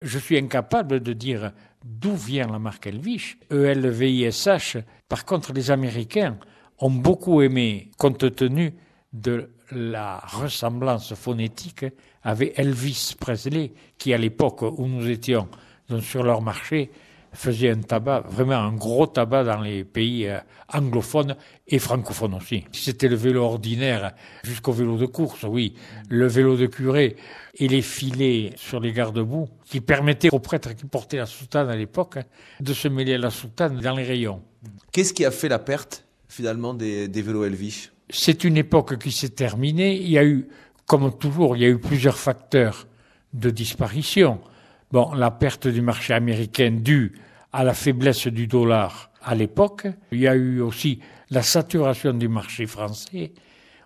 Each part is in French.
Je suis incapable de dire d'où vient la marque Elvish, E-L-V-I-S-H. Par contre, les Américains ont beaucoup aimé, compte tenu de la ressemblance phonétique avec Elvis Presley, qui à l'époque où nous étions sur leur marché faisait un tabac, vraiment un gros tabac dans les pays euh, anglophones et francophones aussi. C'était le vélo ordinaire jusqu'au vélo de course, oui, le vélo de curé et les filets sur les garde-boue qui permettaient aux prêtres qui portaient la soutane à l'époque hein, de se mêler à la soutane dans les rayons. Qu'est-ce qui a fait la perte finalement des, vélos Elvish C'est une époque qui s'est terminée. Il y a eu, comme toujours, il y a eu plusieurs facteurs de disparition. Bon, la perte du marché américain due à la faiblesse du dollar à l'époque. Il y a eu aussi la saturation du marché français,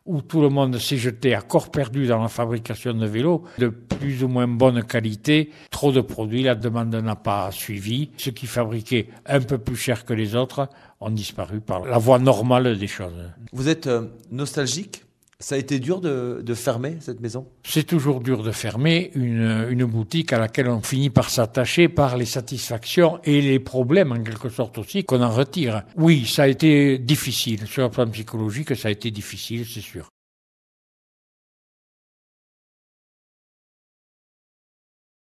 où tout le monde s'est jeté à corps perdu dans la fabrication de vélos de plus ou moins bonne qualité. Trop de produits, la demande n'a pas suivi. Ceux qui fabriquaient un peu plus cher que les autres ont disparu par la voie normale des choses. Vous êtes euh, nostalgique ça a été dur de, fermer cette maison C'est toujours dur de fermer une, une, boutique à laquelle on finit par s'attacher par les satisfactions et les problèmes en quelque sorte aussi qu'on en retire. Oui, ça a été difficile. Sur le plan psychologique, ça a été difficile, c'est sûr.